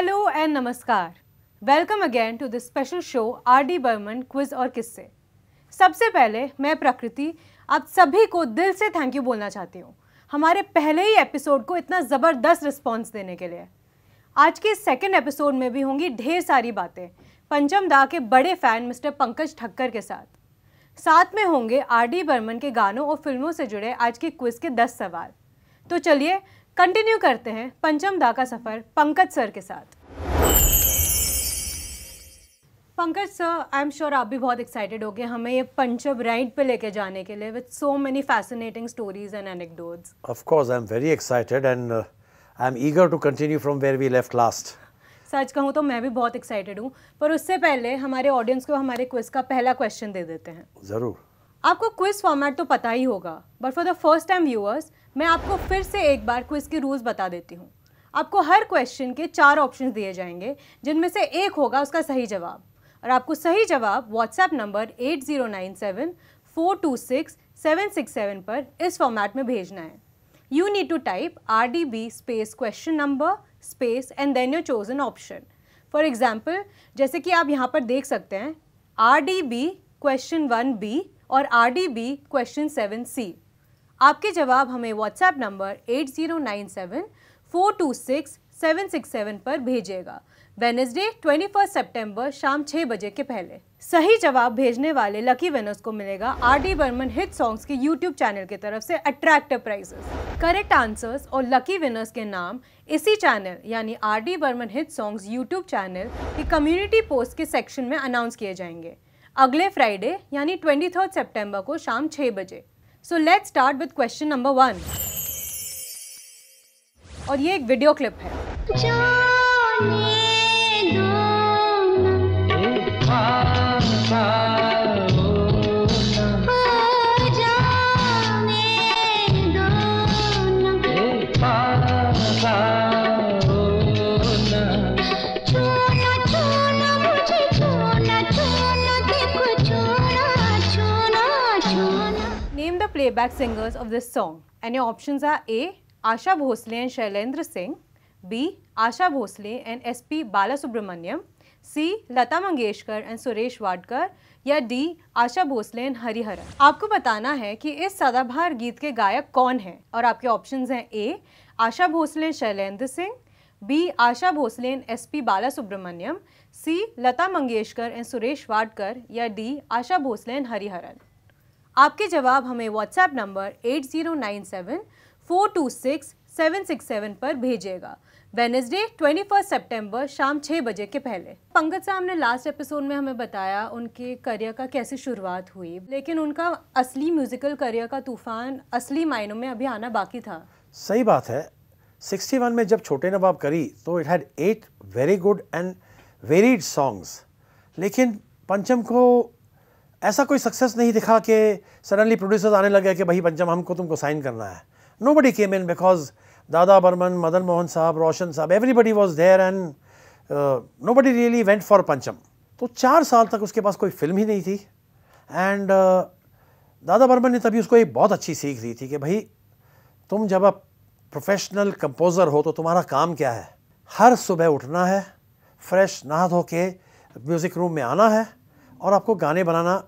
Hello and नमस्कार welcome again to this special show R D Burman quiz और किस्से सबसे पहले मैं प्रकृति आप सभी को दिल से थैंक यू बोलना चाहती हूँ हमारे पहले ही एपिसोड को इतना ज़बरदस्त रिस्पॉन्स देने के लिए आज के सेकेंड एपिसोड में भी होंगी ढेर सारी बातें पंचम दा के बड़े फ़ैन मिस्टर पंकज ठक्कर के साथ साथ में होंगे आर डी बर्मन के गानों और फिल्मों से जुड़े आज के क्विज़ के दस सवाल तो चलिए कंटिन्यू करते हैं पंचम दा का सफ़र पंकज सर के साथ Pankaj sir I am sure आप भी बहुत एक्साइटेड हो गए हमें ये पंचम राइड पे लेके जाने के लिए with so many fascinating stories and anecdotes of course I am very excited and I am eager to continue from where we left last सच कहूँ तो मैं भी बहुत एक्साइटेड हूँ पर उससे पहले हमारे ऑडियंस को हमारे क्विज का पहला क्वेश्चन दे देते हैं ज़रूर आपको क्विज फॉर्मेट तो पता ही होगा but for the first time viewers मैं आपको फिर से एक बार क्विज के रूल्स बता देती हूँ आपको हर क्वेश्चन के चार ऑप्शन दिए जाएंगे जिनमें से एक होगा उसका सही जवाब और आपको सही जवाब WhatsApp number eight zero nine seven four two six seven six seven पर इस फॉर्मेट में भेजना है you need to type R D B space question number space and then your chosen option for example जैसे कि आप यहाँ पर देख सकते हैं R D B question one B और R D B question seven C आपके जवाब हमें WhatsApp number eight zero nine seven four two six seven six seven पर भेजिएगा वेनेसडे ट्वेंटी फर्स्ट सेप्टेम्बर शाम छः बजे के पहले सही जवाब भेजने वाले लकी विनर्स को मिलेगा R D Burman hit songs के यूट्यूब चैनल की तरफ से अट्रैक्टिव प्राइजेस करेक्ट आंसर्स और लकी विनर्स के नाम इसी चैनल यानी R D Burman hit songs YouTube channel की कम्युनिटी पोस्ट के सेक्शन में अनाउंस किए जाएंगे अगले फ्राइडे यानी ट्वेंटी थर्ड सेप्टेम्बर को शाम छः बजे so let start with question number one और ये एक वीडियो क्लिप है back singers of this song. And your options are A. Asha Bhosle and Shailendra Singh, B. Asha Bhosle and S.P. Balasubramaniam, C. Lata Mangeshkar and Suresh Wadkar या D Asha Bhosle and Hariharan आपको बताना है कि इस सदाबहार गीत के गायक कौन हैं और आपके ऑप्शंस हैं A Asha Bhosle Shailendra Singh B Asha Bhosle and S P Bala Subrahmanyam C Lata Mangeshkar and Suresh Wadkar या डी आशा भोसले एंड हरिहरन आपके जवाब हमें व्हाट्सएप नंबर 8097426767 पर भेजिएगा वेनेसडे 21 सितंबर शाम 6 बजे के पहले पंकज साहब ने लास्ट एपिसोड में हमें बताया उनके करियर का कैसे शुरुआत हुई लेकिन उनका असली म्यूज़िकल करियर का तूफ़ान असली मायनों में अभी आना बाकी था सही बात है 61 में जब छोटे नवाब करी तो it had eight very good and varied songs लेकिन पंचम को ऐसा कोई सक्सेस नहीं दिखा कि सडनली प्रोड्यूसर्स आने लग गए कि भाई पंचम हमको तुमको साइन करना है no buddy came in because दादा बर्मन मदन मोहन साहब रोशन साहब everybody was there and nobody really went for Pancham तो चार साल तक उसके पास कोई फिल्म ही नहीं थी एंड uh, दादा बर्मन ने तभी उसको एक बहुत अच्छी सीख दी थी कि भाई तुम जब आप प्रोफेशनल कंपोज़र हो तो तुम्हारा काम क्या है हर सुबह उठना है फ्रेश नहा धो के म्यूज़िक रूम में आना है और आपको गाने बनाना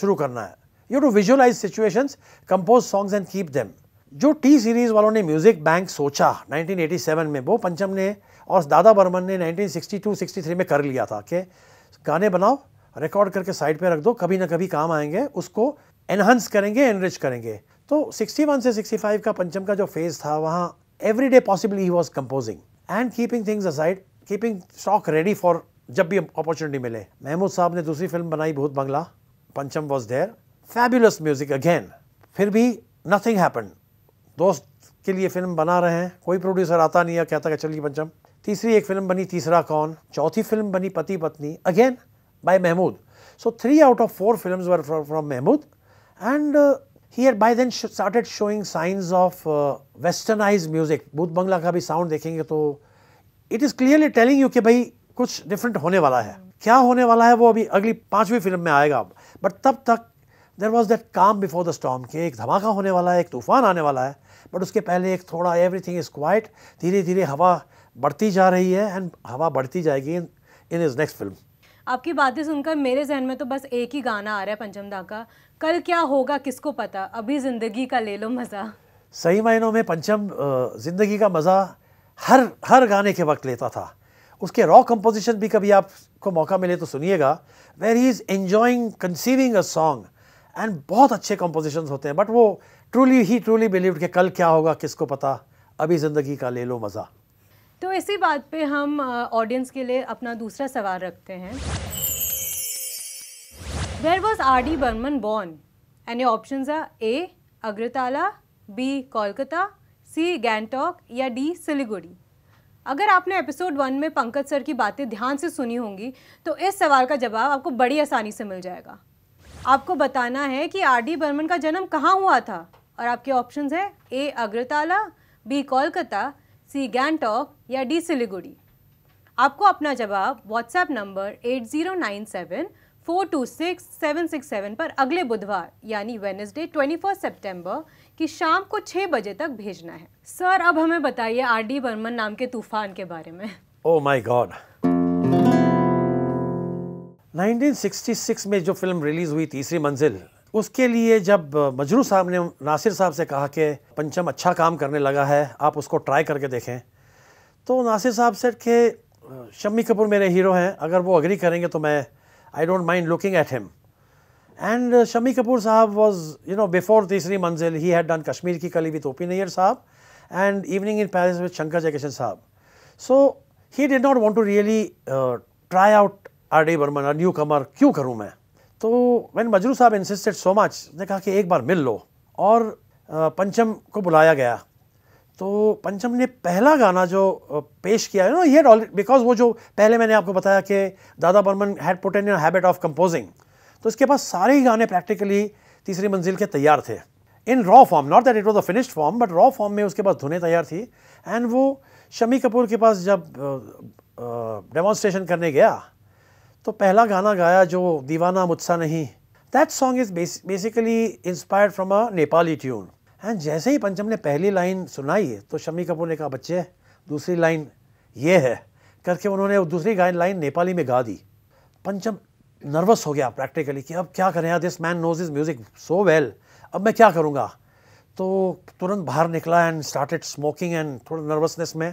शुरू करना है you to visualise situations compose songs and keep them जो टी सीरीज वालों ने म्यूजिक बैंक सोचा 1987 में वो पंचम ने और दादा बर्मन ने 1962-63 में कर लिया था कि गाने बनाओ रिकॉर्ड करके साइड पे रख दो कभी ना कभी काम आएंगे उसको एनहांस करेंगे एनरिच करेंगे तो 61 से 65 का पंचम का जो फेज़ था वहाँ every day possibly he was composing and keeping things aside keeping stock ready for जब भी अपॉर्चुनिटी मिले महमूद साहब ने दूसरी फिल्म बनाई Bhoot Bangla Pancham was there fabulous music again फिर भी नथिंग हैपन दोस्त के लिए फिल्म बना रहे हैं कोई प्रोड्यूसर आता नहीं है कहता कि चलिए पंचम तीसरी एक फिल्म बनी तीसरा कौन चौथी फिल्म बनी Pati Patni again by Mehmood so three out of four film were from Mehmood and he are by then started showing signs of westernised music Bhoot Bangla का भी साउंड देखेंगे तो it is clearly telling you कि भाई कुछ डिफरेंट होने वाला है क्या होने वाला है वो अभी अगली पांचवी फिल्म में आएगा बट तब तक there was that calm before the storm कि एक धमाका होने वाला है एक तूफान आने वाला है बट उसके पहले एक थोड़ा एवरीथिंग इज़ क्वाइट धीरे धीरे हवा बढ़ती जा रही है एंड हवा बढ़ती जाएगी in in is next film आपकी बातें सुनकर मेरे जहन में तो बस एक ही गाना आ रहा है पंचम दा का कल क्या होगा किसको पता अभी ज़िंदगी का ले लो मज़ा सही मायनों में पंचम ज़िंदगी का मज़ा हर हर गाने के वक्त लेता था उसके रॉ कंपोजिशन भी कभी आपको मौका मिले तो सुनिएगा where he is enjoying conceiving a song and बहुत अच्छे कंपोजिशन होते हैं बट वो ट्रूली ही ट्रूली बिलीव कि कल क्या होगा किसको पता अभी ज़िंदगी का ले लो मज़ा तो इसी बात पे हम ऑडियंस के लिए अपना दूसरा सवाल रखते हैं where was R D Burman born and A option A Agartala B Kolkata C Gangtok या डी सिलीगुड़ी अगर आपने एपिसोड वन में पंकज सर की बातें ध्यान से सुनी होंगी तो इस सवाल का जवाब आपको बड़ी आसानी से मिल जाएगा आपको बताना है कि आर डी बर्मन का जन्म कहाँ हुआ था और आपके ऑप्शंस है A Agartala B Kolkata C Gangtok या डी सिलीगुड़ी आपको अपना जवाब WhatsApp number eight zero nine seven seven four two six six seven पर अगले बुधवार यानी वेनसडे फर्स्ट सेप्टेम्बर कि शाम को छह बजे तक भेजना है सर अब हमें बताइए आर डी बर्मन नाम के तूफान के बारे में ओ माय गॉड 1966 में जो फिल्म रिलीज हुई तीसरी मंजिल उसके लिए जब मजरू साहब ने नासिर साहब से कहा कि पंचम अच्छा काम करने लगा है आप उसको ट्राई करके देखें तो नासिर साहब सेट के शम्मी कपूर मेरे हीरो हैं अगर वो अग्री करेंगे तो मैं I don't mind looking at him and Shammi Kapoor साहब वॉज यू नो बिफोर तीसरी मंजिल ही हैड डन कश्मीर की कली विथ ओपी नैयर साहब and evening in Paris with Shankar Jaikishan साहब so he did not want to really try out R D Burman newcomer क्यों करूँ मैं तो वैन मजरू साहब इंसिस्टेड सो मच ने कहा कि एक बार मिल लो और पंचम को बुलाया गया तो पंचम ने पहला गाना जो uh, पेश किया यू नो ये बिकॉज वो जो पहले मैंने आपको बताया कि Dada Burman had put in habit of composing तो इसके पास सारे ही गाने प्रैक्टिकली तीसरी मंजिल के तैयार थे in raw form not that it was a finished form but raw form में उसके पास धुने तैयार थी एंड वो शमी कपूर के पास जब डेमोन्स्ट्रेशन करने गया तो पहला गाना गाया जो Deewana Mujhsa Nahin that song is basically inspired from a Nepali tune and जैसे ही पंचम ने पहली लाइन सुनाई तो शमी कपूर ने कहा बच्चे दूसरी लाइन ये है करके उन्होंने दूसरी गायन लाइन नेपाली में गा दी पंचम नर्वस हो गया प्रैक्टिकली कि अब क्या करें यार this man knows is music so well अब मैं क्या करूँगा तो तुरंत बाहर निकला एंड स्टार्टेड स्मोकिंग एंड थोड़ा नर्वसनेस में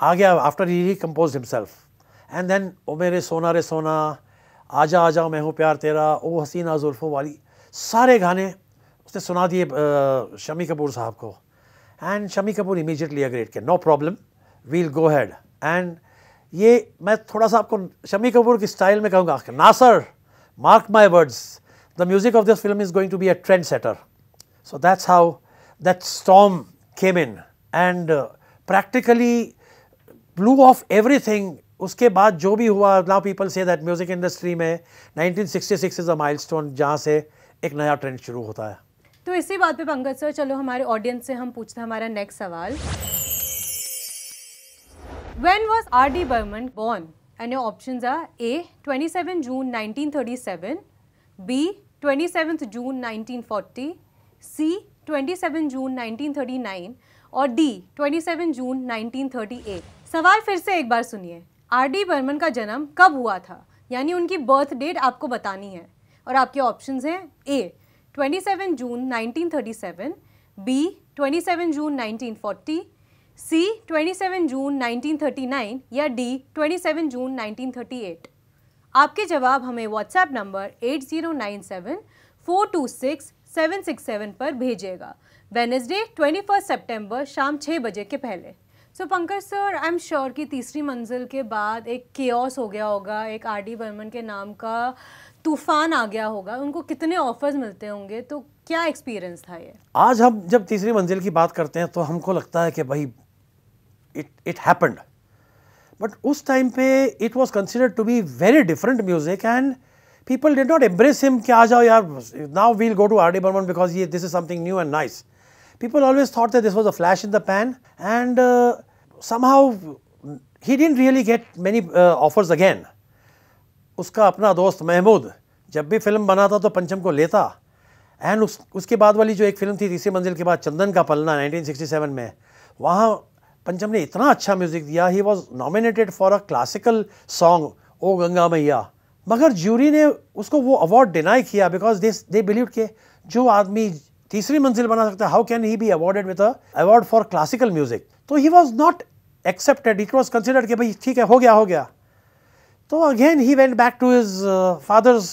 आ गया after he recompose himself and then O Mere Sona रे सोना आ जा आ जाओ मैं हूँ प्यार तेरा ओ हसीना जुल्फो वाली सारे गाने उसने सुना दिए शमी कपूर साहब को and Shammi Kapoor immediately agreed के no problem we'll go ahead and ये मैं थोड़ा सा आपको शमी कपूर की स्टाइल में कहूँगा Nasir mark my words the music of this film is going to be a trendsetter so that's how that storm came in and practically blew off everything उसके बाद जो भी हुआ now people say that music industry में 1966 is a stone जहाँ से एक नया ट्रेंड शुरू होता है तो इसी बात पे पंकज सर चलो हमारे ऑडियंस से हम पूछते हैं हमारा नेक्स्ट सवाल When was R.D. Burman born? And your options are A. 27 June 1937, B. 27th June 1940, C. 27 June 1939 और D. 27 June 1938. सवाल फिर से एक बार सुनिए आर.डी. बर्मन का जन्म कब हुआ था यानी उनकी बर्थ डेट आपको बतानी है और आपके ऑप्शंस हैं ए 27 जून 1937, बी 27 जून 1940, सी 27 जून 1939 या डी 27 जून 1938 आपके जवाब हमें व्हाट्सएप नंबर 8097426767 पर भेजिएगा वेनसडे 21 सितंबर शाम 6 बजे के पहले so Pankaj sir I am sure कि तीसरी मंजिल के बाद एक केओस हो गया होगा एक आर डी बर्मन के नाम का तूफान आ गया होगा उनको कितने ऑफर्स मिलते होंगे तो क्या एक्सपीरियंस था ये आज हम जब तीसरी मंजिल की बात करते हैं तो हमको लगता है कि भाई it, it happened. But us time pe it was considered to be very different music and people did not embrace him ki aa jao yaar now we'll go to R.D. barman because he, this is something new and nice. People always thought that this was a flash in the pan and uh, somehow he didn't really get many uh, offers again. उसका अपना दोस्त महमूद जब भी film बनाता तो पंचम को लेता एंड उस उसके बाद वाली जो एक फिल्म थी तीसरी मंजिल के बाद चंदन का पलना 1967 में वहाँ पंचम ने इतना अच्छा म्यूज़िक दिया he was nominated for a classical song O Ganga Maiya मगर ज्यूरी ने उसको वो अवार्ड डिनाई किया बिकॉज दे दे बिलीव के जो आदमी तीसरी मंजिल बना सकता है how can he be awarded with award for classical music तो he was not accepted it was considered कि भाई ठीक है हो गया हो गया तो again he went back to his father's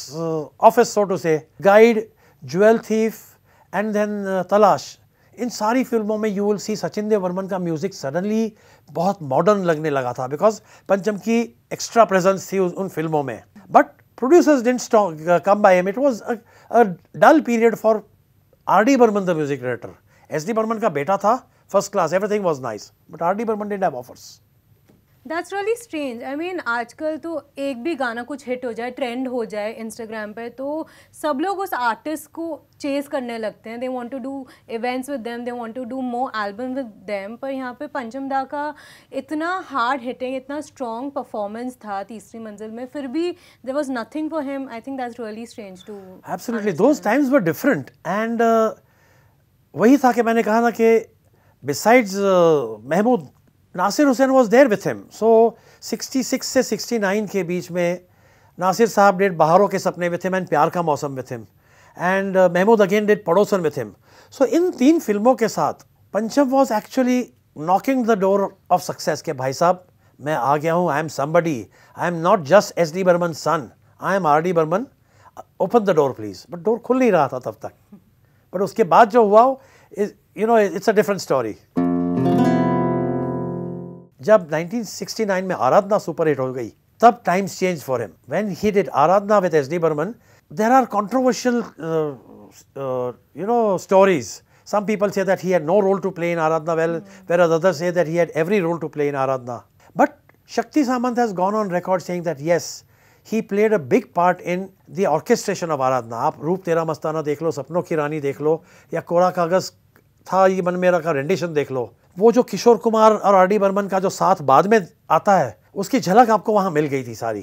office so to से Guide Jewel Thief and then Talaash इन सारी फिल्मों में you will see Sachin Dev Burman का म्यूज़िक सडनली बहुत मॉडर्न लगने लगा था बिकॉज पंचम की एक्स्ट्रा प्रेजेंस थी उन फिल्मों में but producers didn't stock come by him it was dull period for R D Burman the music director S D Burman का बेटा था first class everything was nice but R D Burman डिट have offers that's really strange I mean आजकल तो एक भी गाना कुछ हिट हो जाए ट्रेंड हो जाए इंस्टाग्राम पे तो सब लोग उस आर्टिस्ट को चेज करने लगते हैं they want to do events with them they want to do more album with them पर यहाँ पर पंचम दा का इतना हार्ड हिटिंग इतना स्ट्रॉन्ग परफॉर्मेंस था तीसरी मंजिल में फिर भी there was nothing for him I think that's really strange too absolutely those times were different and वही था कि मैंने कहा ना कि besides Mahmood uh, Nasir Hussain was there with him सो 66 से 69 के बीच में नासिर साहब डेड बहारों के सपने with him and Pyar Ka Mausam with him and Mahmood again did Padosan with him so in तीन फिल्मों के साथ Pancham was actually knocking the door of success के भाई साहब मैं आ गया हूँ I am somebody I am not just S D Burman son I am R D Burman open the door please but door खुल नहीं रहा था तब तक बट उसके बाद जो हुआ you know it's a different story जब 1969 में आराधना सुपरहिट हो गई तब times change for him when he did Aradhana with S D Burman there are controversial you know stories some people say that he had no role to play in Aradhana well where other say that he had every role to play in Aradhana but Shakti Samanta has gone on record saying that yes he played a big part in the orchestration of Aradhana आप रूप तेरा मस्ताना देख लो सपनों की रानी देख लो या कोड़ा कागज था ये मन मेरा का रेंडेशन देख लो वो जो किशोर कुमार और आर डी बर्मन का जो साथ बाद में आता है उसकी झलक आपको वहाँ मिल गई थी सारी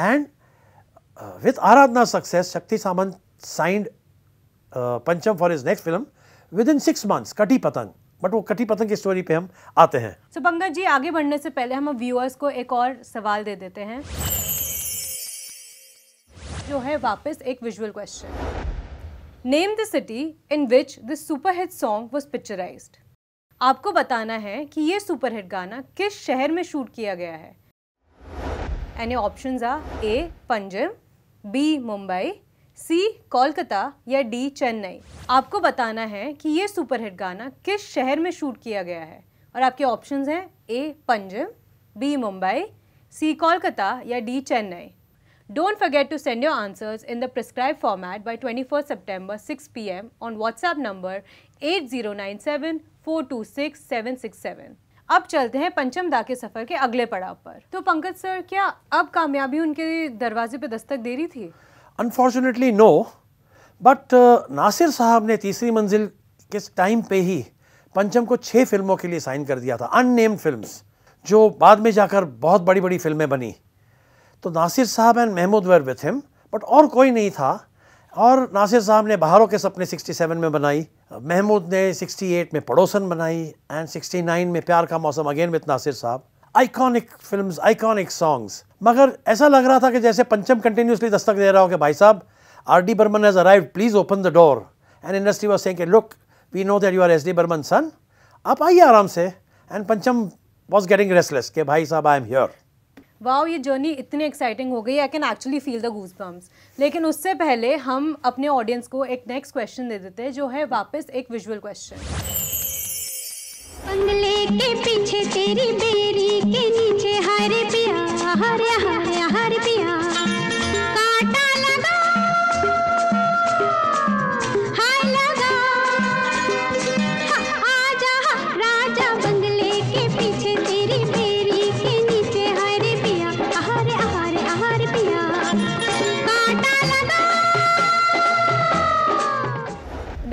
and with Aradhana success Shakti Samanta signed uh, Pancham for his next film within six months Kati Patang but वो कटी पतंग की स्टोरी पे हम आते हैं सो so, पंकज जी आगे बढ़ने से पहले हम व्यूअर्स को एक और सवाल दे देते हैं जो है वापस एक visual question name the city in which this superhit song was picturised आपको बताना है कि ये सुपरहिट गाना किस शहर में शूट किया गया है an option are A Panjim B Mumbai C Kolkata या डी चेन्नई आपको बताना है कि ये सुपरहिट गाना किस शहर में शूट किया गया है और आपके ऑप्शन हैं A Panjim B Mumbai C Kolkata या D Chennai don't forget to send answers in the prescribe format by twenty first September six P M on WhatsApp number eight zero nine seven four two six seven six seven अब चलते हैं पंचम दा के सफर के अगले पड़ाव पर तो पंकज सर क्या अब कामयाबी उनके दरवाजे पे दस्तक दे रही थी अनफॉर्चुनेटली नो बट नासिर साहब ने तीसरी मंजिल के टाइम पे ही पंचम को छह फिल्मों के लिए साइन कर दिया था अननेम्ड फिल्म्स जो बाद में जाकर बहुत बड़ी बड़ी फिल्में बनी तो Nasir sahab and Mahmood were with him but और कोई नहीं था और नासिर साहब ने बहारों के सपने 67 में बनाई महमूद ने 68 में पड़ोसन बनाई एंड 69 में प्यार का मौसम अगेन विद नासिर साहब आइकॉनिक फिल्म आइकॉनिक सॉन्ग्स मगर ऐसा लग रहा था कि जैसे पंचम कंटिन्यूसली दस्तक दे रहा हो कि भाई साहब R D Burman has arrive please open the door and industry was saying look we know that you are S D Burman son आप आइए आराम से एंड पंचम वॉज गेटिंग रेस्टलेस के भाई साहब आई एम ह्योर वाओ ये जर्नी इतनी एक्साइटिंग हो गई I can actually feel the goose bumps लेकिन उससे पहले हम अपने ऑडियंस को एक नेक्स्ट क्वेश्चन दे देते हैं जो है वापस एक विजुअल क्वेश्चन बंगले के पीछे तेरी बेरी के नीचे पिया पिया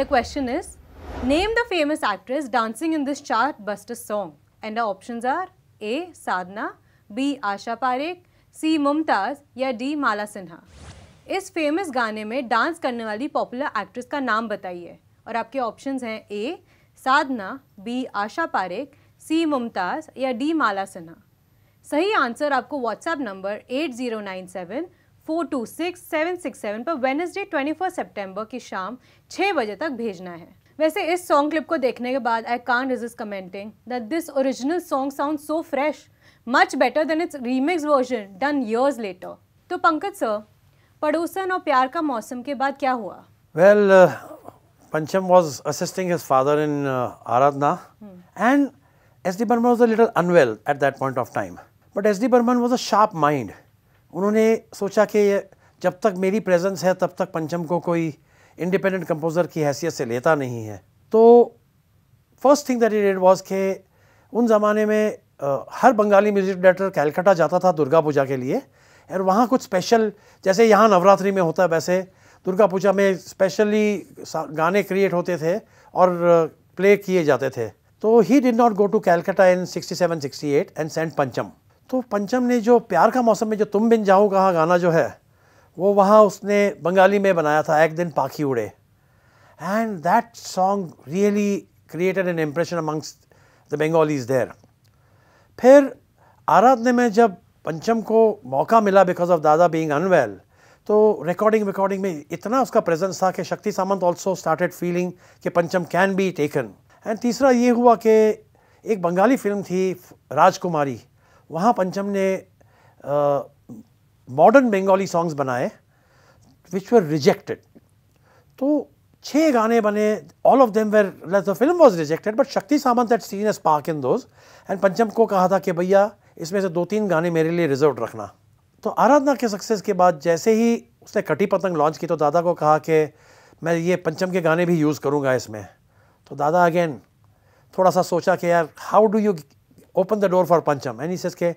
The question is, name the famous actress dancing in this chartbuster song. And our options are A. Sadhna, B. Asha Parekh, सी मुमताज़ या डी माला सिन्हा इस फेमस गाने में डांस करने वाली पॉपुलर एक्ट्रेस का नाम बताइए और आपके ऑप्शंस हैं A Sadhana B Asha Parekh C Mumtaz या डी माला सिन्हा सही आंसर आपको WhatsApp number eight zero nine seven four पर वेनसडे 24 सितंबर की शाम 6 बजे तक भेजना है वैसे इस सॉन्ग क्लिप को देखने के बाद I can't resist commenting that this original song sound so fresh much better than its remix version done years later तो पंकज सर पड़ोसन और प्यार का मौसम के बाद क्या हुआ well Pancham was assisting his father in Aradhana and S D Burman was a little unwell at that point of time but S D Burman was a sharp mind उन्होंने सोचा कि जब तक मेरी प्रेजेंस है तब तक पंचम को कोई इंडिपेंडेंट कंपोज़र की हैसियत से लेता नहीं है तो first thing that it was के उन ज़माने में आ, हर बंगाली म्यूज़िक डायरेक्टर कैलकटा जाता था दुर्गा पूजा के लिए और वहाँ कुछ स्पेशल जैसे यहाँ नवरात्रि में होता है वैसे दुर्गा पूजा में स्पेशली गाने क्रिएट होते थे और प्ले किए जाते थे तो he did not go to Calcutta in sixty seven sixty eight and sent Pancham तो पंचम ने जो प्यार का मौसम में जो तुम बिन जाओ कहा गाना जो है वो वहाँ उसने बंगाली में बनाया था एक दिन पाखी उड़े and that song really created an impression amongst the is there फिर आराधने में जब पंचम को मौका मिला because of Dada being unwell तो रिकॉर्डिंग रिकॉर्डिंग में इतना उसका प्रेजेंस था कि शक्ति सामंत ऑल्सो स्टार्टेड फीलिंग कि पंचम कैन बी टेकन एंड तीसरा ये हुआ कि एक बंगाली फिल्म थी राजकुमारी वहाँ पंचम ने मॉडर्न बंगाली सॉन्ग्स बनाए विच वर रिजेक्टेड तो छः गाने बने all of them were the film was rejected but Shakti Samanta at seen spark in those and Pancham को कहा था कि भैया इसमें से दो तीन गाने मेरे लिए रिजर्व रखना तो आराधना के सक्सेस के बाद जैसे ही उसने कटी पतंग लॉन्च की तो दादा को कहा कि मैं ये पंचम के गाने भी यूज़ करूँगा इसमें तो दादा अगेन थोड़ा सा सोचा कि यार how do you open the door for Pancham and says के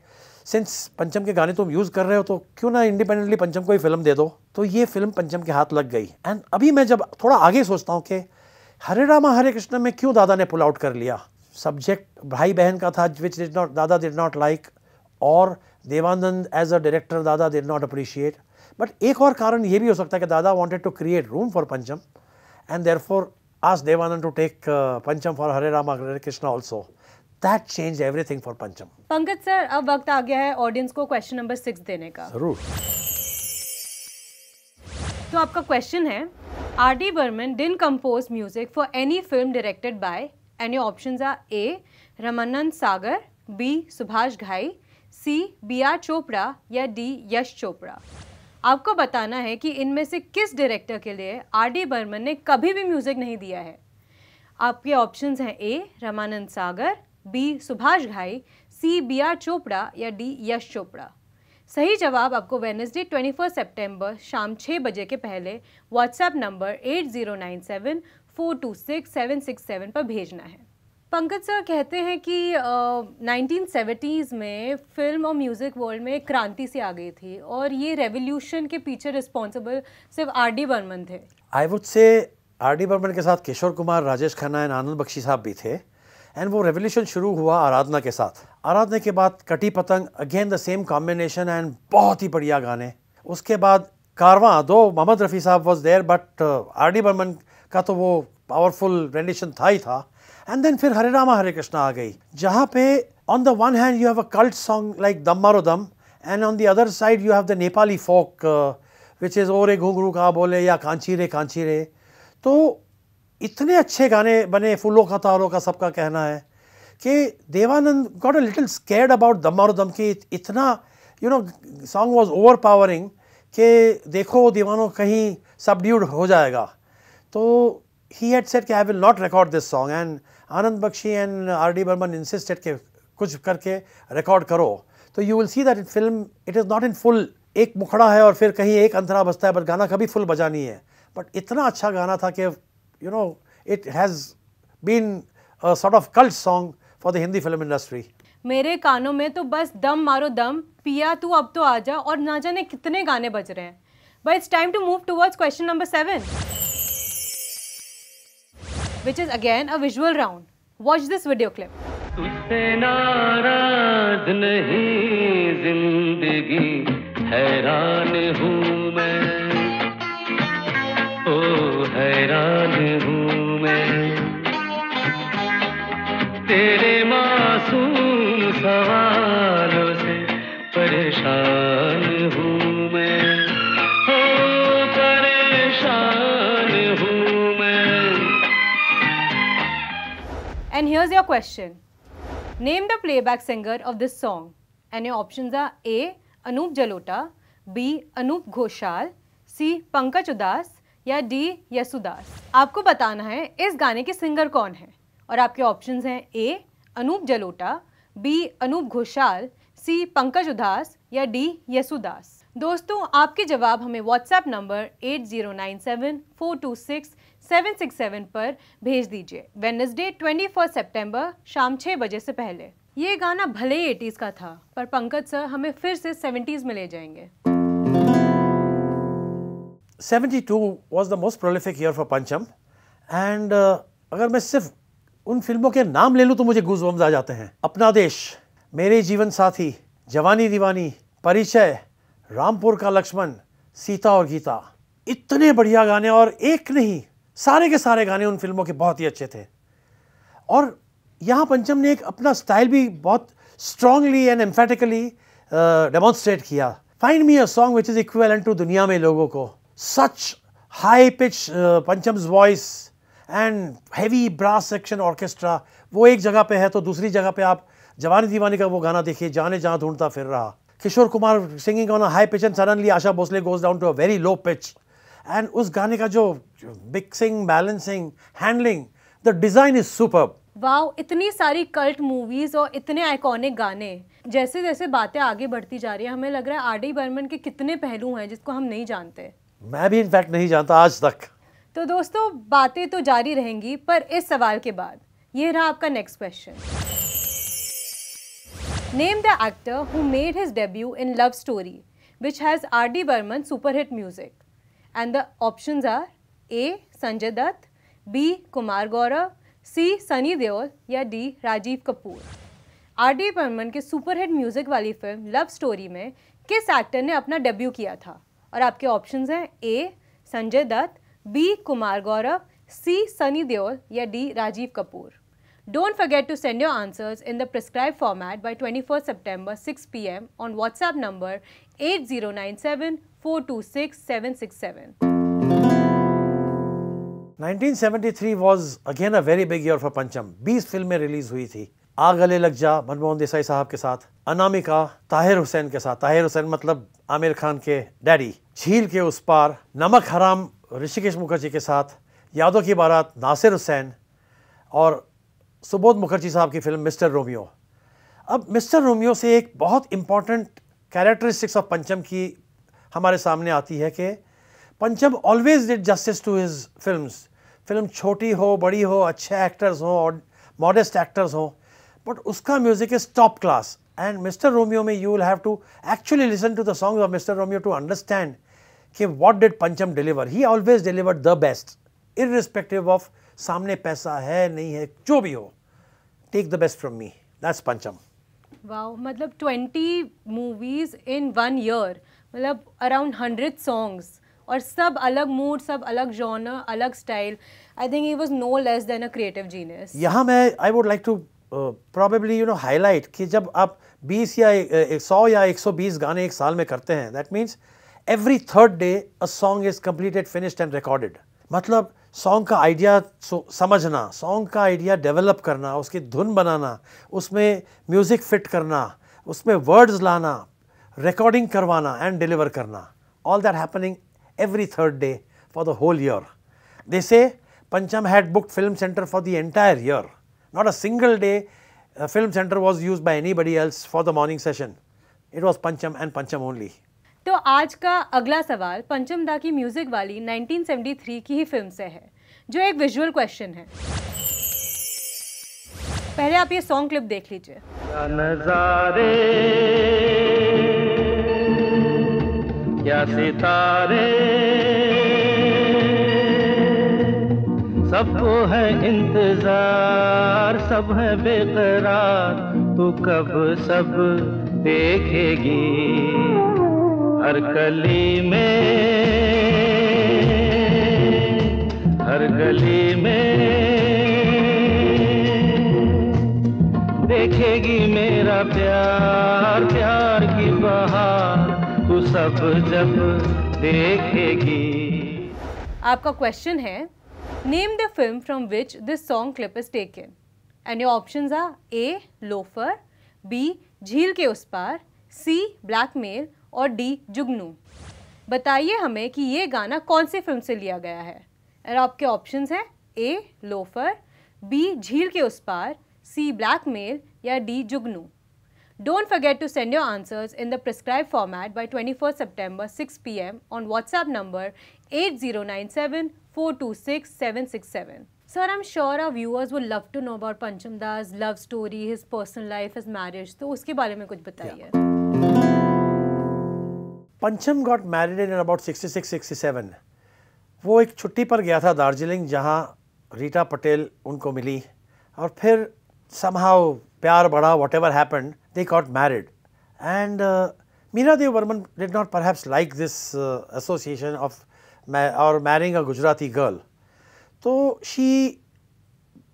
सिंस पंचम के गाने तुम यूज़ कर रहे हो तो क्यों ना इंडिपेंडेंटली पंचम को ही फिल्म दे दो तो ये फिल्म पंचम के हाथ लग गई एंड अभी मैं जब थोड़ा आगे सोचता हूँ कि हरे रामा हरे कृष्ण में क्यों दादा ने पुल आउट कर लिया सब्जेक्ट भाई बहन का था which did not Dada did not like और Dev Anand as a director Dada did not appreciate but एक और कारण ये भी हो सकता है कि Dada wanted to create room for Pancham and therefore as Dev Anand to take Pancham for Hare Rama Hare Krishna also that change everything for Pancham Pankaj sir अब वक्त आ गया है ऑडियंस को क्वेश्चन नंबर सिक्स देने का जरूर तो आपका क्वेश्चन है R D Burman didn't compose music for any film directed by any option are A Ramanand Sagar B Subhash Ghai C B are Chopra या डी यश चोपड़ा आपको बताना है कि इनमें से किस डायरेक्टर के लिए आर डी बर्मन ने कभी भी म्यूज़िक नहीं दिया है आपके ऑप्शंस हैं A Ramanand Sagar B Subhash Ghai C B are Chopra या डी यश चोपड़ा सही जवाब आपको वेनसडे 21 सितंबर शाम 6 बजे के पहले व्हाट्सएप नंबर 8097426767 पर भेजना है पंकज सर कहते हैं कि नाइनटीन uh, में फिल्म और म्यूज़िक वर्ल्ड में क्रांति से आ गई थी और ये रेवोल्यूशन के पीछे रिस्पॉन्सिबल सिर्फ आर डी बर्मन थे I would say R D Burman के साथ किशोर कुमार राजेश खन्ना एंड आनंद बख्शी साहब भी थे एंड वो रेवोल्यूशन शुरू हुआ आराधना के साथ आराधना के बाद Kati Patang again the same combination and बहुत ही बढ़िया गाने उसके बाद कारवा दो Mohammed Rafi sahab was there but R D Burman का तो वो पावरफुल रेंडिशन था ही था एंड देन फिर हरे रामा हरे कृष्णा आ गई जहाँ पे on the one hand you have a cult song like Dum Maaro Dum and on the other side you have the Nepali folk which is ओ रे घुंगरू का बोले या कांची रे कांची रे तो इतने अच्छे गाने बने फूलों का तारों का सबका कहना है कि Dev Anand got a little scared about दम और दम की इतना you know song was overpowering कि देखो दीवानों कहीं सबड्यूड हो जाएगा तो ही हैड सेट कि I will not record this song and Anand Bakshi and R D Burman insisted के कुछ करके रिकॉर्ड करो तो you will see that in film it is not in full एक मुखड़ा है और फिर कहीं एक अंतरा बजता है बट गाना कभी फुल बजा नहीं है बट इतना अच्छा गाना था कि you know it has been a sort of cult song for the Hindi film industry. मेरे कानों में तो बस दम मारो दम पिया तू अब तो आजा और ना जाने कितने गाने बज रहे हैं but it's time to move towards question number seven which is again a visual round watch this video clip तुझसे नाराज नहीं जिंदगी हैरान हूँ हैरान हूँ मैं तेरे मासूम सवालों से परेशान हूँ मैं हो परेशान हूँ मैं and here's your question name the playback singer of this song and your options are A Anup Jalota B Anup Ghoshal C Pankaj Udhas या डी यसुदास आपको बताना है इस गाने के सिंगर कौन है और आपके ऑप्शंस हैं A Anup Jalota B Anup Ghoshal C Pankaj Udhas या डी यसुदास दोस्तों आपके जवाब हमें व्हाट्सएप नंबर 8097426767 पर भेज दीजिए वेनसडे फर्स्ट सितंबर शाम 6 बजे से पहले ये गाना भले ही एटीज़ का था पर पंकज सर हमें फिर से 70s में ले जाएंगे 72 was the most prolific year for Pancham and अगर मैं सिर्फ उन फिल्मों के नाम ले लूँ तो मुझे गूजबम्स आ जाते हैं अपना देश मेरे जीवन साथी जवानी दीवानी परिचय रामपुर का लक्ष्मण सीता और गीता इतने बढ़िया गाने और एक नहीं सारे के सारे गाने उन फिल्मों के बहुत ही अच्छे थे और यहाँ पंचम ने एक अपना स्टाइल भी बहुत स्ट्रांगली एंड एम्फेटिकली डेमोन्स्ट्रेट किया find me a song which is equivalent to दुनिया में लोगों को such high pitch uh, Pancham's voice and heavy brass section orchestra वो एक जगह पे है तो दूसरी जगह पे आप जवानी दीवानी का वो गाना देखिए जाने जहाँ ढूंढता फिर रहा Kishore Kumar singing on high pitch and suddenly Asha Bhosle goes down to a very low pitch and उस गाने का जो mixing balancing handling the design is super wow इतनी सारी कल्ट मूवीज और इतने आइकॉनिक गाने जैसे जैसे बातें आगे बढ़ती जा रही है हमें लग रहा है आर डी बर्मन के कितने पहलू हैं जिसको हम नहीं जानते मैं भी इनफैक्ट नहीं जानता आज तक तो दोस्तों बातें तो जारी रहेंगी पर इस सवाल के बाद ये रहा आपका next question name the actor who made his debut in love story which has R D Burman superhit music and the option are A Sanjay Dutt B Kumar Gaurav C Sunny Deol या D Rajiv Kapoor R D Burman के सुपरहिट म्यूजिक वाली फिल्म लव स्टोरी में किस actor ने अपना debut किया था और आपके ऑप्शन हैं A Sanjay Dutt B Kumar Gaurav C Sunny Deol या D Rajiv Kapoor don't forget to send your answers in the prescribe format by twenty first September six P M on WhatsApp number eight zero nine seven four two six seven six seven 1973 was again a very big year for Pancham. आ गले लग जा मनमोहन देसाई साहब के साथ अनामिका ताहिर हुसैन के साथ ताहिर हुसैन मतलब आमिर खान के डैडी झील के उस पार नमक हराम ऋषिकेश मुखर्जी के साथ यादों की बारात नासिर हुसैन और सुबोध मुखर्जी साहब की फिल्म मिस्टर रोमियो अब मिस्टर रोमियो से एक बहुत इम्पॉर्टेंट कैरेक्टरिस्टिक्स ऑफ पंचम की हमारे सामने आती है कि Pancham always did justice to his film film छोटी हो बड़ी हो अच्छे एक्टर्स हों और मॉडेस्ट एक्टर्स हों बट उसका music is top class and mister Romeo में you will have to actually listen to the song of mister Romeo to understand कि what did Pancham deliver he always deliver the best in respective of सामने पैसा है नहीं है जो भी हो take the best from me that's Pancham wow मतलब twenty movies in one year मतलब अराउंड हंड्रेड सॉन्ग्स और सब अलग मूड सब अलग जॉनर अलग style I think he was no less than a creative genius यहाँ मैं I would like to probably you know highlight कि जब आप 20 या एक सौ या 120 गाने एक साल में करते हैं that means every third day a song is completed finished and recorded मतलब सॉन्ग का आइडिया समझना सॉन्ग का आइडिया डेवलप करना उसकी धुन बनाना उसमें म्यूज़िक फिट करना उसमें वर्ड्स लाना रिकॉर्डिंग करवाना एंड डिलीवर करना all that happening every third day for the whole year they say Pancham had book film centre for the entire year Not a single day a film center was used by anybody else for the morning session. It was Pancham and Pancham only. तो आज का अगला सवाल पंचम दा की music वाली 1973 की ही फिल्म से है जो एक विजुअल क्वेश्चन है पहले आप ये सॉन्ग क्लिप देख लीजिए नजारे क्या सितारे सबको है इंतजार सब है बेकरार तू कब सब देखेगी हर गली में हर गली में देखेगी मेरा प्यार प्यार की बहार तू सब जब देखेगी आपका क्वेश्चन है Name the film from which this song clip is taken. And your options are A. Loafer, B. झील के उस पार सी ब्लैकमेल और डी जुगनू बताइए हमें कि ये गाना कौन से फिल्म से लिया गया है और आपके ऑप्शंस हैं ए लोफर बी झील के उस पार सी ब्लैकमेल या डी जुगनू Don't forget to send your answers in the prescribed format by 21st September 6 p.m. on WhatsApp number 8097-426-767. Sir, I'm sure our viewers would love to know about Pancham Das' love story, his personal life, his marriage. So, uske baale mein kuch Yeah. Pancham got married in about sixty six वो एक छुट्टी पर गया था दार्जिलिंग जहाँ रीटा पटेल उनको मिली और फिर समहाउ प्यार बड़ा whatever happen they got married and Meera Dev Burman did not perhaps like this association of और मैरिंग अ गुजराती गर्ल तो she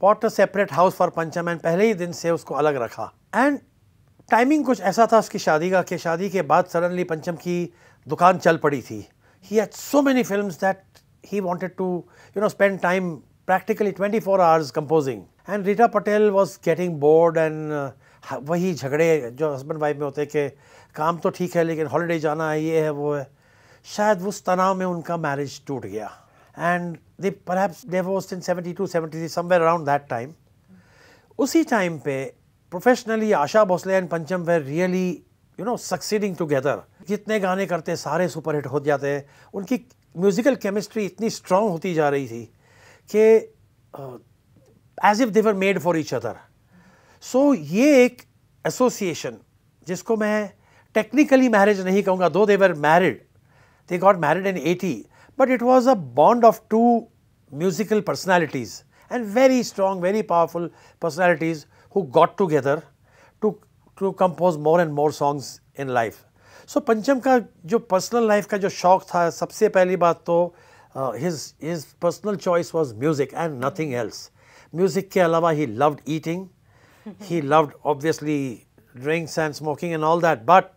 what a separate house for Pancham and पहले ही दिन से उसको अलग रखा एंड टाइमिंग कुछ ऐसा था उसकी शादी का कि शादी के बाद सडनली पंचम की दुकान चल पड़ी थी he had so many film that he wanted to you know spend time practically twenty four hours composing and Rita Patel was getting bored and वही झगड़े जो हस्बैंड वाइफ में होते हैं कि काम तो ठीक है लेकिन हॉलीडे जाना है ये है वो है शायद उस तनाव में उनका मैरिज टूट गया and they perhaps divorce in seventy two seventy three somewhere around that time उसी टाइम पे professionally Asha Bhosle and Pancham were really you know succeeding together जितने गाने करते सारे सुपरहिट हो जाते हैं उनकी म्यूज़िकल केमिस्ट्री इतनी स्ट्रांग होती जा रही थी कि as if they were made for each other so ये एक एसोसिएशन जिसको मैं टेक्निकली मैरिज नहीं कहूँगा though they were married they got married in 80 but it was a bond of two musical personalities and very strong very powerful personalities who got together to to compose more and more songs in life so pancham ka jo personal life ka jo shock tha sabse pehli baat to uh, his his personal choice was music and nothing else music ke alawa he loved eating he loved obviously drinks and smoking and all that but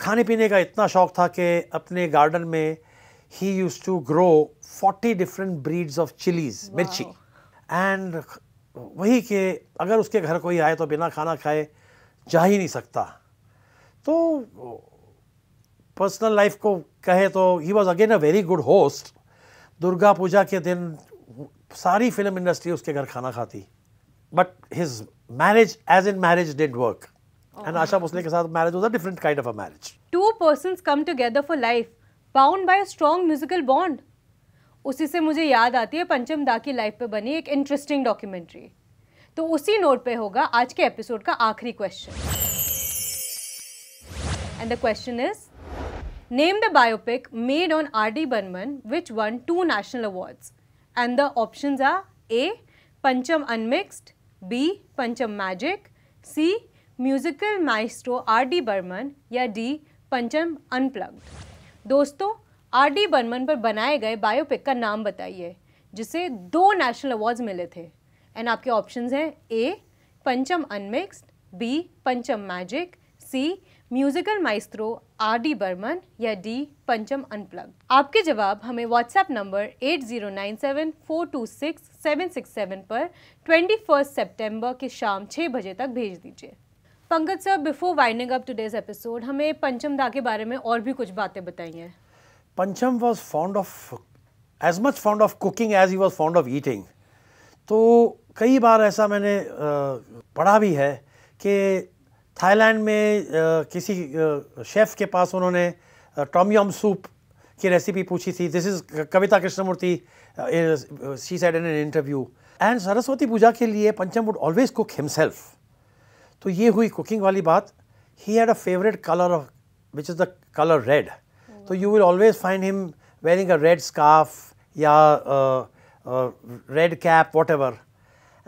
खाने पीने का इतना शौक़ था कि अपने garden में ही used to grow forty different breeds of chillies मिर्ची एंड वही कि अगर उसके घर कोई आए तो बिना खाना खाए जा ही नहीं सकता तो पर्सनल लाइफ को कहे तो he was again a very good host Durga Puja के दिन सारी फिल्म इंडस्ट्री उसके घर खाना खाती but his marriage as in marriage did work and Asha Bhosle ke साथ marriage was a different kind of a marriage two persons come together for life bound by a strong musical bond उसी से मुझे याद आती है पंचम दा की लाइफ पे बनी एक इंटरेस्टिंग डॉक्यूमेंट्री तो उसी नोट पे होगा आज के एपिसोड का आखिरी question and the question is name the biopic made on R D Burman which won two national awards and the option are A Pancham unmixed B Pancham magic C musical maestro R D Burman या D पंचम unplugged दोस्तों R D Burman पर बनाए गए biopic का नाम बताइए जिसे दो नेशनल अवार्ड्स मिले थे एंड आपके ऑप्शंस हैं A Pancham unmixed B Pancham magic C musical maestro R D Burman या डी पंचम अनप्लग आपके जवाब हमें व्हाट्सएप नंबर 8097426767 पर 21 सितंबर के शाम 6 बजे तक भेज दीजिए Pankaj sir before winding up today's episode हमें पंचम दा के बारे में और भी कुछ बातें बताइए Pancham was fond of as much fond of cooking as he was fond of eating तो कई बार ऐसा मैंने पढ़ा भी है कि थाईलैंड में किसी शेफ़ के पास उन्होंने टॉमयम सूप की रेसिपी पूछी थी this is Kavita Krishnamurthy she said in an interview and Saraswati Puja के लिए पंचम वुड ऑलवेज कुक हिमसेल्फ़ तो ये हुई कुकिंग वाली बात he had a favourite colour of which is the colour red so you will always find him wearing a red scarf या red cap whatever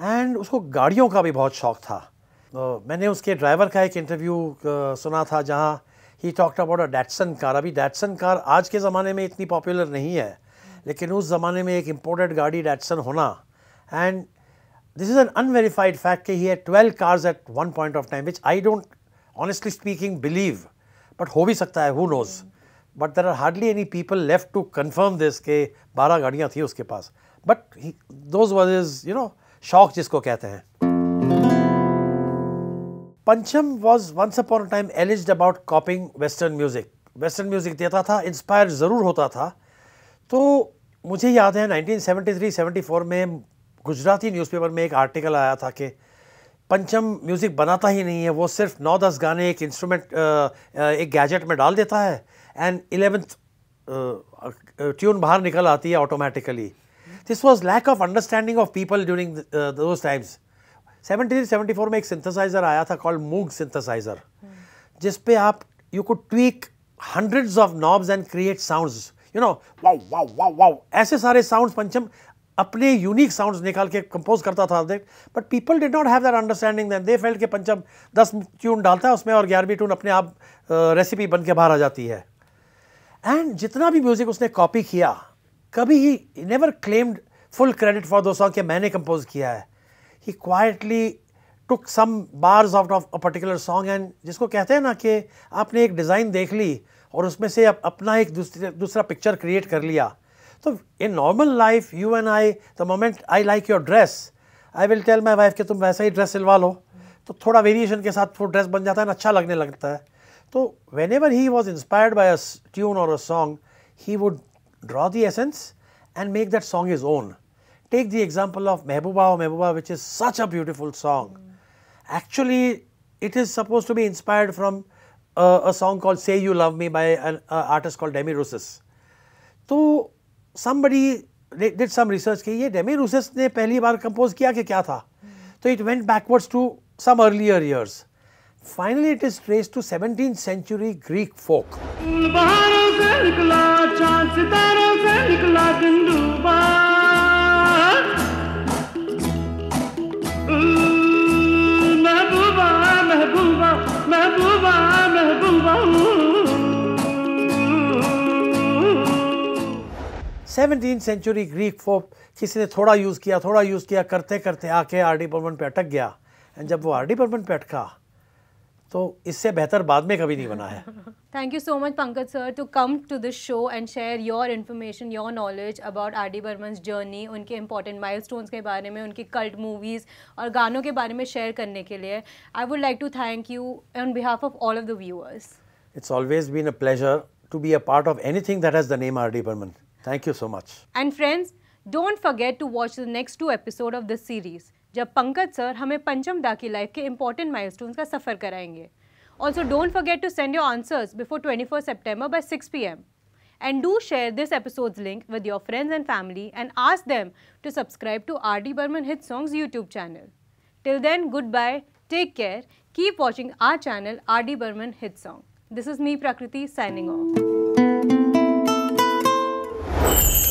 and उसको गाड़ियों का भी बहुत शौक था uh, मैंने उसके ड्राइवर का एक इंटरव्यू uh, सुना था जहाँ he talked about a Datsun car अभी डैटसन कार आज के ज़माने में इतनी पॉपुलर नहीं है लेकिन उस ज़माने में एक इम्पोर्टेड गाड़ी डैटसन होना and This is an unverified fact that he had 12 cars at one point of time, which I don't honestly speaking believe, but ho bhi sakta hai, who knows. But there are hardly any people left to confirm this ke 12 गाड़ियाँ thi uske paas But he, those was his, you know, shock jisko kehte hain Pancham was once upon a time alleged about copying Western music. Western music deta tha inspired zarur hota tha तो मुझे याद है 1973-74 में Gujarati newspaper में एक article आया था कि पंचम म्यूज़िक बनाता ही नहीं है वो सिर्फ नौ दस गाने एक इंस्ट्रूमेंट एक गैजेट में डाल देता है एंड इलेवेंथ ट्यून बाहर निकल आती है automatically this was lack of understanding of people during those times seventy three seventy four में एक सिंथेसाइज़र आया था कॉल्ड मूग सिंथेसाइज़र जिस पे आप you could tweak hundreds of knobs and create sounds you know wow wow wow wow ऐसे सारे साउंड्स पंचम अपने यूनिक साउंड्स निकाल के कंपोज करता था but people did not have that understanding then they felt के पंचम दस ट्यून डालता है उसमें और ग्यारहवीं ट्यून अपने आप रेसिपी बन के बाहर आ जाती है एंड जितना भी म्यूज़िक उसने कॉपी किया कभी he never claimed full credit for those song के मैंने कंपोज किया है he quietly took some bars out of a particular song and जिसको कहते हैं ना कि आपने एक डिज़ाइन देख ली और उसमें से अपना एक दूसरा पिक्चर क्रिएट कर लिया तो in normal life you and I the moment I like your dress I will tell my wife के तुम वैसा ही ड्रेस सिलवा लो तो थोड़ा वेरिएशन के साथ वो ड्रेस बन जाता है अच्छा लगने लगता है तो whenever he was inspired by a tune और a song he would draw the essence and make that song his own take the example of Mehbooba O Mehbooba which is such a beautiful song actually it is suppose to be inspired from a song call say you love me by artist call Demis Roussos तो somebody did some research कि ये Demi रूसेस ने पहली बार compose किया कि क्या था तो it went backwards to some earlier years finally it is trace to seventeen century Greek folk निकला चांद सितारों से निकला सेवनटीन सेंचुरी ग्रीक फोक किसी ने थोड़ा यूज़ किया थोड़ा यूज़ किया करते करते आके आर डी बर्मन पे अटक गया एंड जब वो आर डी बर्मन पे अटका तो इससे बेहतर बाद में कभी नहीं बना है thank you so much Pankaj sir to come to this show and share your information your knowledge about R D Burman journey उनके इंपॉर्टेंट स्टोन के बारे में उनकी कल्ट मूवीज़ और गानों के बारे में शेयर करने के लिए I would like to thank you on behalf of all of the viewers it's always been a pleasure to be a part of anything that has the name R D Burman Thank you so much. And friends, don't forget to watch the next two episodes of this series. When Pankaj sir will take us की the के important milestones का सफर कराएंगे also don't forget to send your answers before twenty four September bye And do share this episode's link with your friends and family and ask them to subscribe to R.D. Burman Hit Songs YouTube channel. Till then, goodbye, take care, keep watching our channel R.D. Burman Hit Song. This is me Prakriti signing off you